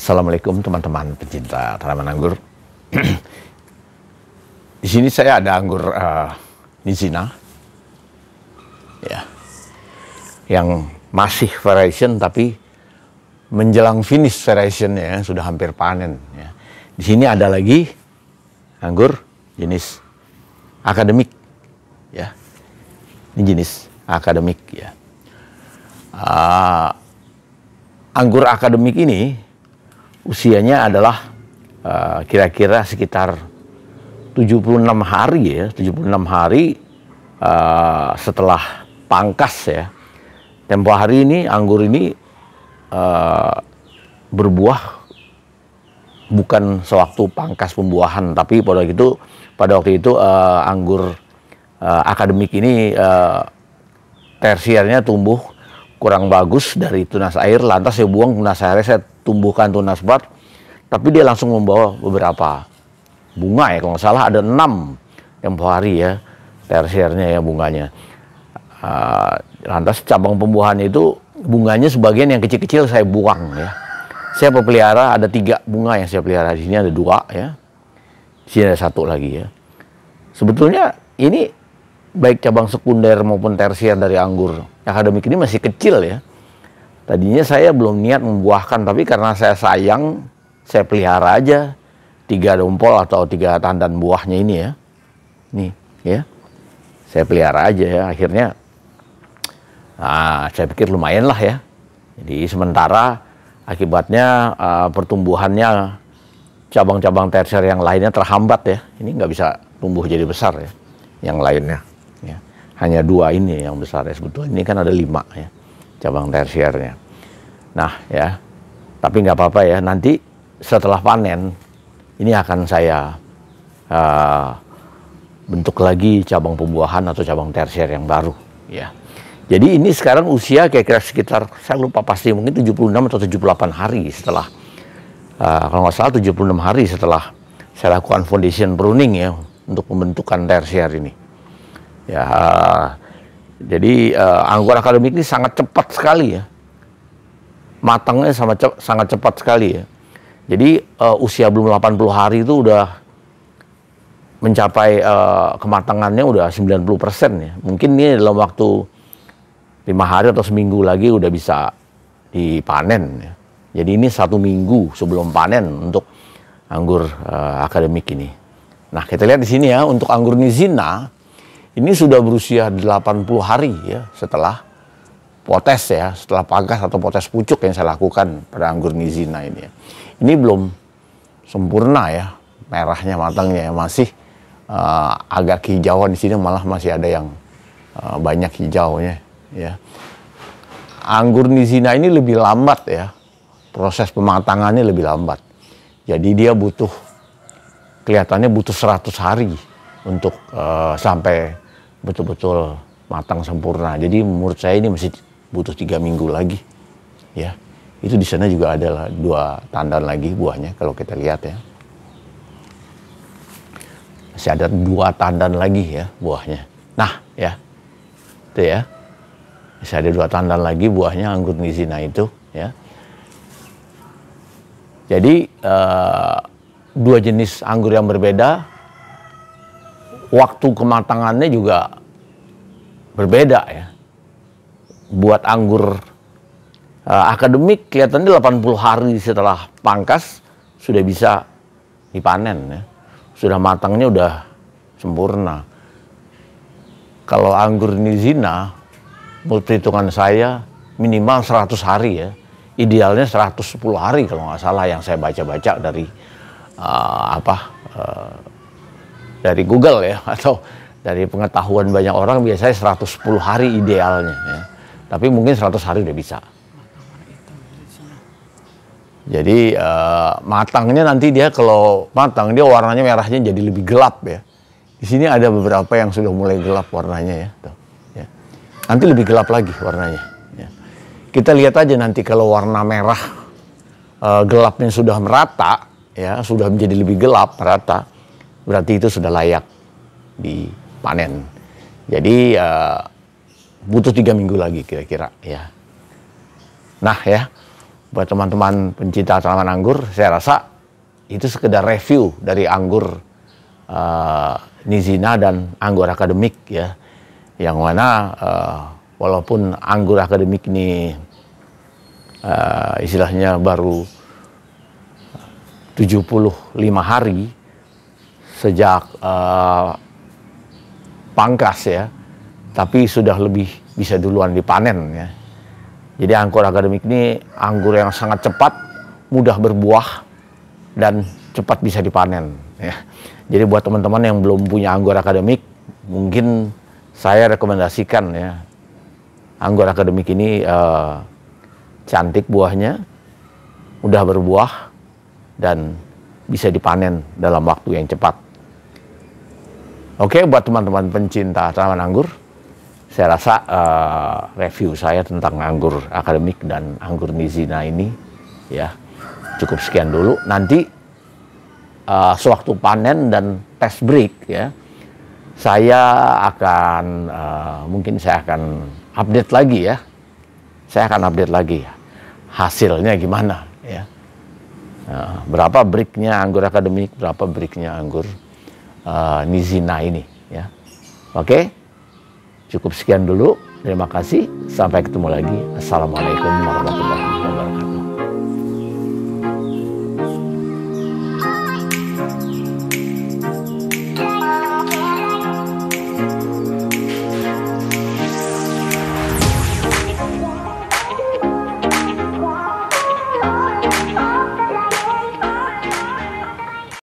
Assalamualaikum teman-teman pecinta tanaman anggur. di sini saya ada anggur uh, Nizina, ya, yang masih variation tapi menjelang finish variation ya sudah hampir panen. Ya. Di sini ada lagi anggur jenis akademik, ya, ini jenis akademik ya. Uh, anggur akademik ini usianya adalah eh, kira-kira uh, kira -kira sekitar 76 hari ya, 76 hari uh, setelah pangkas ya. Tempo hari ini anggur ini uh, berbuah bukan sewaktu pangkas pembuahan, tapi pada waktu itu pada waktu itu uh, anggur uh, akademik ini uh, tersiernya tumbuh kurang bagus dari tunas air, lantas saya buang tunas airnya saya tumbuhkan tunas nasbat, tapi dia langsung membawa beberapa bunga ya kalau salah ada enam per hari ya tersiernya ya bunganya. Uh, lantas cabang pembuahan itu bunganya sebagian yang kecil-kecil saya buang ya. Saya pelihara ada tiga bunga yang saya pelihara di sini ada dua ya, di sini ada satu lagi ya. Sebetulnya ini baik cabang sekunder maupun tersier dari anggur akademik ini masih kecil ya Tadinya saya belum niat membuahkan, tapi karena saya sayang, saya pelihara aja tiga dompol atau tiga tandan buahnya ini ya. Nih, ya. Saya pelihara aja ya. Akhirnya, nah, saya pikir lumayan lah ya. Jadi sementara akibatnya uh, pertumbuhannya cabang-cabang tersier yang lainnya terhambat ya. Ini nggak bisa tumbuh jadi besar ya. Yang lainnya. Ya. Hanya dua ini yang besar ya. Sebetulnya ini kan ada lima ya cabang tersiernya. Nah ya, tapi nggak apa-apa ya. Nanti setelah panen ini akan saya uh, bentuk lagi cabang pembuahan atau cabang tersier yang baru ya. Jadi ini sekarang usia kira-kira sekitar saya lupa pasti mungkin 76 atau 78 hari setelah uh, kalau nggak salah 76 hari setelah saya lakukan foundation pruning ya untuk pembentukan tersier ini. Ya eh, jadi uh, eh, anggur akademik ini sangat cepat sekali ya. Matangnya sama cep sangat cepat sekali ya. Jadi uh, usia belum 80 hari itu udah mencapai uh, kematangannya udah 90% ya. Mungkin ini dalam waktu lima hari atau seminggu lagi udah bisa dipanen. Ya. Jadi ini satu minggu sebelum panen untuk anggur uh, akademik ini. Nah kita lihat di sini ya untuk anggur nizina ini sudah berusia 80 hari ya setelah potes ya, setelah pagas atau potes pucuk yang saya lakukan pada anggur nizina ini ya. Ini belum sempurna ya, merahnya matangnya ya, masih uh, agak hijauan di sini malah masih ada yang uh, banyak hijaunya ya. Anggur nizina ini lebih lambat ya, proses pematangannya lebih lambat. Jadi dia butuh kelihatannya butuh 100 hari untuk uh, sampai betul-betul matang sempurna. Jadi menurut saya ini masih butuh tiga minggu lagi, ya. Itu di sana juga ada dua tandan lagi buahnya kalau kita lihat ya. Masih ada dua tandan lagi ya buahnya. Nah ya, itu ya. Masih ada dua tandan lagi buahnya anggur nizina itu ya. Jadi uh, dua jenis anggur yang berbeda waktu kematangannya juga berbeda ya. Buat anggur uh, akademik kelihatannya 80 hari setelah pangkas sudah bisa dipanen ya. Sudah matangnya sudah sempurna. Kalau anggur nizina menurut perhitungan saya minimal 100 hari ya. Idealnya 110 hari kalau nggak salah yang saya baca-baca dari uh, apa eh, dari Google ya atau dari pengetahuan banyak orang biasanya 110 hari idealnya ya. Tapi mungkin 100 hari udah bisa. Jadi uh, matangnya nanti dia kalau matang dia warnanya merahnya jadi lebih gelap ya. Di sini ada beberapa yang sudah mulai gelap warnanya ya. Tuh, ya. Nanti lebih gelap lagi warnanya. Ya. Kita lihat aja nanti kalau warna merah uh, gelapnya sudah merata ya sudah menjadi lebih gelap merata berarti itu sudah layak dipanen. Jadi ya, butuh tiga minggu lagi kira-kira ya. Nah ya, buat teman-teman pencinta tanaman anggur, saya rasa itu sekedar review dari anggur uh, Nizina dan anggur akademik ya. Yang mana uh, walaupun anggur akademik ini uh, istilahnya baru 75 hari sejak uh, pangkas ya, tapi sudah lebih bisa duluan dipanen ya. Jadi anggur akademik ini anggur yang sangat cepat, mudah berbuah dan cepat bisa dipanen ya. Jadi buat teman-teman yang belum punya anggur akademik, mungkin saya rekomendasikan ya anggur akademik ini uh, cantik buahnya, mudah berbuah dan bisa dipanen dalam waktu yang cepat. Oke, buat teman-teman pencinta tanaman anggur, saya rasa uh, review saya tentang anggur akademik dan anggur nizina ini ya cukup sekian dulu. Nanti uh, sewaktu panen dan test break ya, saya akan uh, mungkin saya akan update lagi ya. Saya akan update lagi ya. Hasilnya gimana ya? Uh, berapa breaknya anggur akademik, berapa breaknya anggur uh, nizina ini ya. Oke. Cukup sekian dulu. Terima kasih. Sampai ketemu lagi. Assalamualaikum warahmatullahi wabarakatuh.